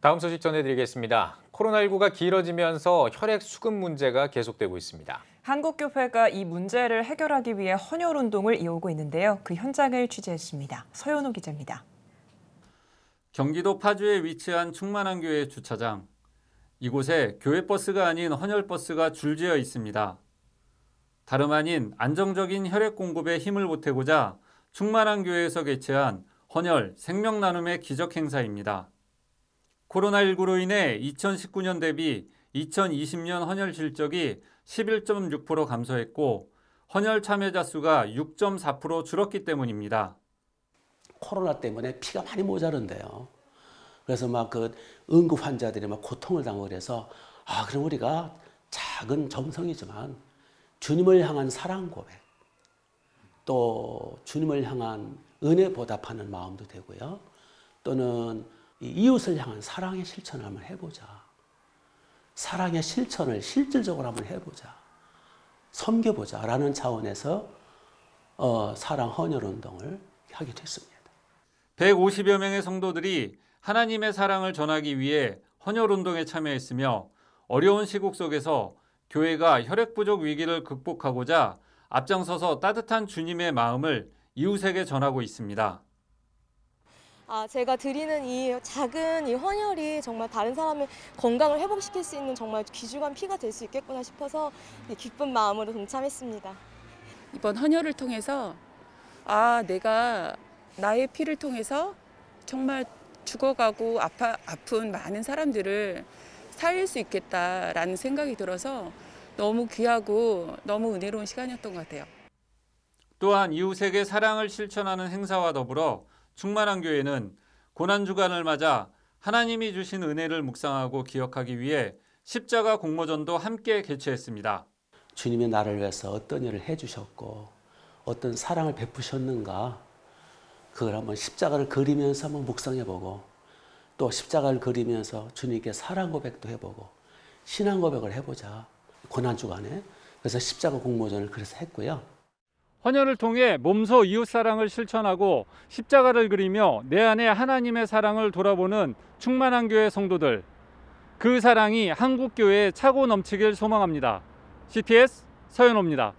다음 소식 전해드리겠습니다. 코로나19가 길어지면서 혈액 수급 문제가 계속되고 있습니다. 한국교회가 이 문제를 해결하기 위해 헌혈 운동을 이어오고 있는데요. 그 현장을 취재했습니다. 서현우 기자입니다. 경기도 파주에 위치한 충만한교회 주차장. 이곳에 교회 버스가 아닌 헌혈 버스가 줄지어 있습니다. 다름 아닌 안정적인 혈액 공급에 힘을 보태고자 충만한교회에서 개최한 헌혈 생명 나눔의 기적 행사입니다. 코로나19로 인해 2019년 대비 2020년 헌혈 실적이 11.6% 감소했고 헌혈 참여자 수가 6.4% 줄었기 때문입니다. 코로나 때문에 피가 많이 모자른데요. 그래서 막 그 응급 환자들이 막 고통을 당하고 그래서 아 그럼 우리가 작은 정성이지만 주님을 향한 사랑 고백 또 주님을 향한 은혜 보답하는 마음도 되고요. 또는 이웃을 향한 사랑의 실천을 한번 해보자. 사랑의 실천을 실질적으로 한번 해보자. 섬겨보자. 라는 차원에서 어, 사랑 헌혈 운동을 하게 됐습니다. 150여 명의 성도들이 하나님의 사랑을 전하기 위해 헌혈 운동에 참여했으며 어려운 시국 속에서 교회가 혈액 부족 위기를 극복하고자 앞장서서 따뜻한 주님의 마음을 이웃에게 전하고 있습니다. 아, 제가 드리는 이 작은 이 헌혈이 정말 다른 사람의 건강을 회복시킬 수 있는 정말 귀중한 피가 될 수 있겠구나 싶어서 기쁜 마음으로 동참했습니다. 이번 헌혈을 통해서 아, 내가 나의 피를 통해서 정말 죽어가고 아파, 아픈 많은 사람들을 살릴 수 있겠다라는 생각이 들어서 너무 귀하고 너무 은혜로운 시간이었던 것 같아요. 또한 이웃에게 사랑을 실천하는 행사와 더불어 충만한 교회는 고난 주간을 맞아 하나님이 주신 은혜를 묵상하고 기억하기 위해 십자가 공모전도 함께 개최했습니다. 주님이 나를 위해서 어떤 일을 해주셨고 어떤 사랑을 베푸셨는가 그걸 한번 십자가를 그리면서 한번 묵상해보고 또 십자가를 그리면서 주님께 사랑 고백도 해보고 신앙 고백을 해보자 고난 주간에 그래서 십자가 공모전을 그래서 했고요. 헌혈을 통해 몸소 이웃 사랑을 실천하고 십자가를 그리며 내 안에 하나님의 사랑을 돌아보는 충만한 교회 성도들 그 사랑이 한국 교회에 차고 넘치길 소망합니다. CTS 서현호입니다.